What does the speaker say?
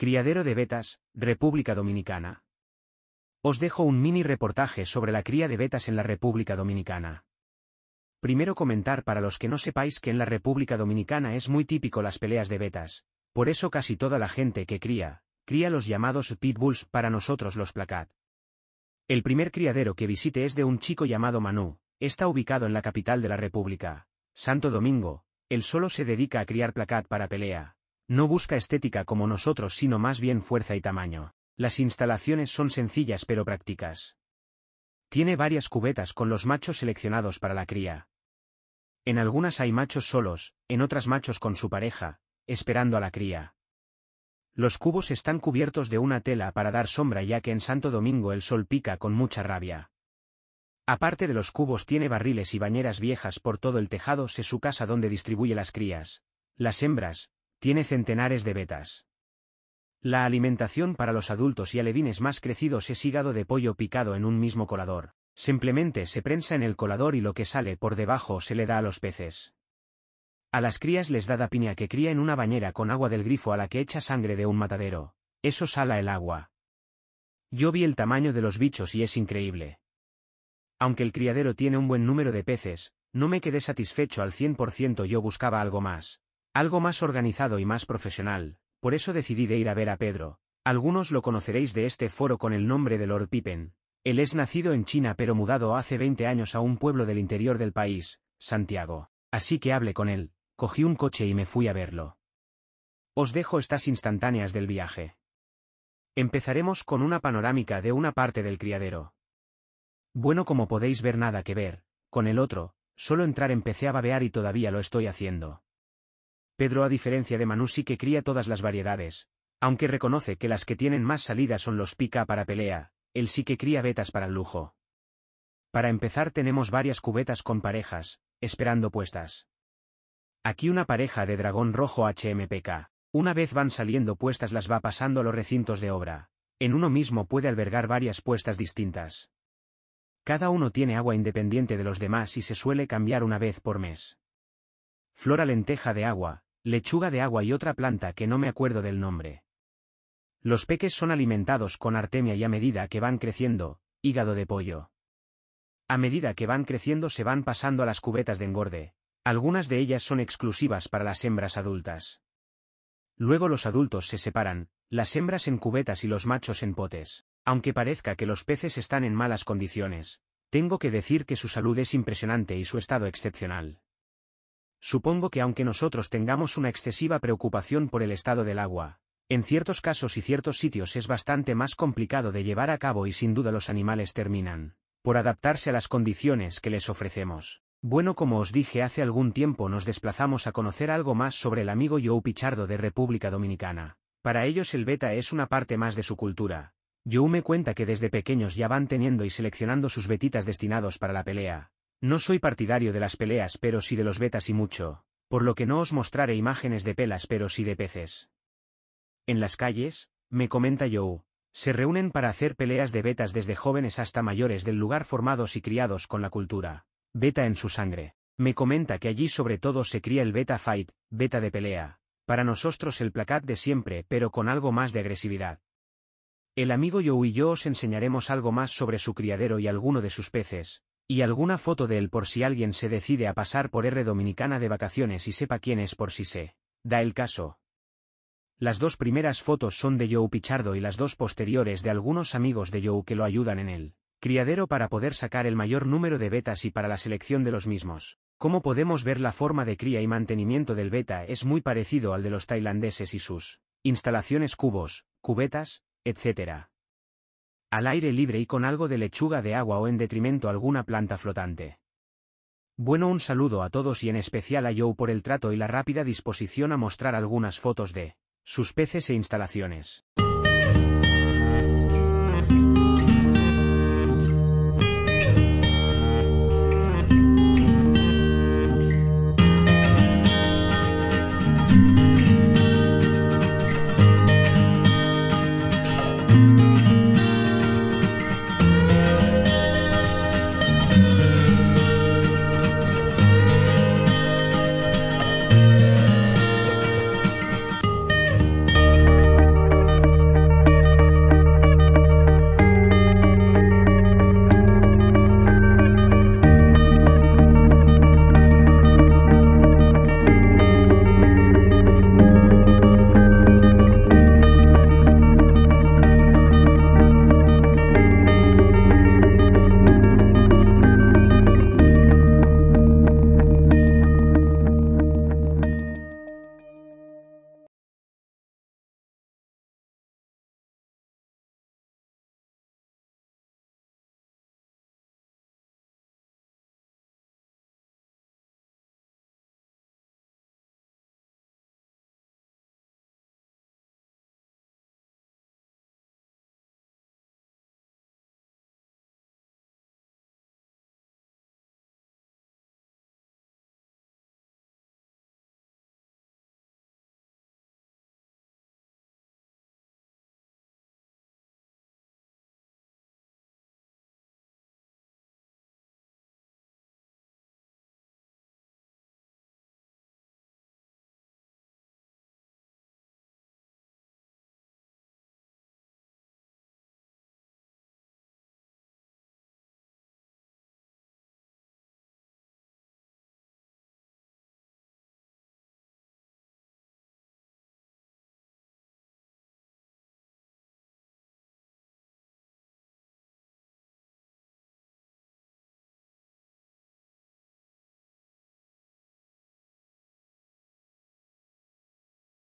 Criadero de betas, República Dominicana. Os dejo un mini reportaje sobre la cría de betas en la República Dominicana. Primero comentar para los que no sepáis que en la República Dominicana es muy típico las peleas de betas, por eso casi toda la gente que cría, cría los llamados pitbulls para nosotros los placat. El primer criadero que visite es de un chico llamado Manu, está ubicado en la capital de la República, Santo Domingo, él solo se dedica a criar placat para pelea, no busca estética como nosotros sino más bien fuerza y tamaño. Las instalaciones son sencillas pero prácticas. Tiene varias cubetas con los machos seleccionados para la cría. En algunas hay machos solos, en otras machos con su pareja, esperando a la cría. Los cubos están cubiertos de una tela para dar sombra ya que en Santo Domingo el sol pica con mucha rabia. Aparte de los cubos tiene barriles y bañeras viejas por todo el tejado se su casa donde distribuye las crías. Las hembras, tiene centenares de vetas. La alimentación para los adultos y alevines más crecidos es hígado de pollo picado en un mismo colador. Simplemente se prensa en el colador y lo que sale por debajo se le da a los peces. A las crías les da da piña que cría en una bañera con agua del grifo a la que echa sangre de un matadero. Eso sala el agua. Yo vi el tamaño de los bichos y es increíble. Aunque el criadero tiene un buen número de peces, no me quedé satisfecho al 100% yo buscaba algo más. Algo más organizado y más profesional, por eso decidí de ir a ver a Pedro. Algunos lo conoceréis de este foro con el nombre de Lord Pippen. Él es nacido en China pero mudado hace 20 años a un pueblo del interior del país, Santiago. Así que hablé con él, cogí un coche y me fui a verlo. Os dejo estas instantáneas del viaje. Empezaremos con una panorámica de una parte del criadero. Bueno como podéis ver nada que ver, con el otro, solo entrar empecé a babear y todavía lo estoy haciendo. Pedro a diferencia de sí que cría todas las variedades, aunque reconoce que las que tienen más salida son los pica para pelea, él sí que cría vetas para el lujo. Para empezar tenemos varias cubetas con parejas, esperando puestas. Aquí una pareja de dragón rojo HMPK. Una vez van saliendo puestas las va pasando a los recintos de obra. En uno mismo puede albergar varias puestas distintas. Cada uno tiene agua independiente de los demás y se suele cambiar una vez por mes. Flora lenteja de agua, lechuga de agua y otra planta que no me acuerdo del nombre. Los peques son alimentados con artemia y a medida que van creciendo, hígado de pollo. A medida que van creciendo se van pasando a las cubetas de engorde, algunas de ellas son exclusivas para las hembras adultas. Luego los adultos se separan, las hembras en cubetas y los machos en potes. Aunque parezca que los peces están en malas condiciones, tengo que decir que su salud es impresionante y su estado excepcional. Supongo que aunque nosotros tengamos una excesiva preocupación por el estado del agua, en ciertos casos y ciertos sitios es bastante más complicado de llevar a cabo y sin duda los animales terminan por adaptarse a las condiciones que les ofrecemos. Bueno como os dije hace algún tiempo nos desplazamos a conocer algo más sobre el amigo Joe Pichardo de República Dominicana. Para ellos el beta es una parte más de su cultura. Joe me cuenta que desde pequeños ya van teniendo y seleccionando sus betitas destinados para la pelea, no soy partidario de las peleas pero sí de los betas y mucho, por lo que no os mostraré imágenes de pelas pero sí de peces. En las calles, me comenta Joe, se reúnen para hacer peleas de betas desde jóvenes hasta mayores del lugar formados y criados con la cultura, beta en su sangre. Me comenta que allí sobre todo se cría el beta fight, beta de pelea, para nosotros el placat de siempre pero con algo más de agresividad. El amigo Joe y yo os enseñaremos algo más sobre su criadero y alguno de sus peces, y alguna foto de él por si alguien se decide a pasar por R Dominicana de vacaciones y sepa quién es por si se da el caso. Las dos primeras fotos son de Joe Pichardo y las dos posteriores de algunos amigos de Joe que lo ayudan en el criadero para poder sacar el mayor número de betas y para la selección de los mismos. Como podemos ver la forma de cría y mantenimiento del beta es muy parecido al de los tailandeses y sus instalaciones cubos, cubetas, etc al aire libre y con algo de lechuga de agua o en detrimento alguna planta flotante. Bueno, un saludo a todos y en especial a Joe por el trato y la rápida disposición a mostrar algunas fotos de sus peces e instalaciones.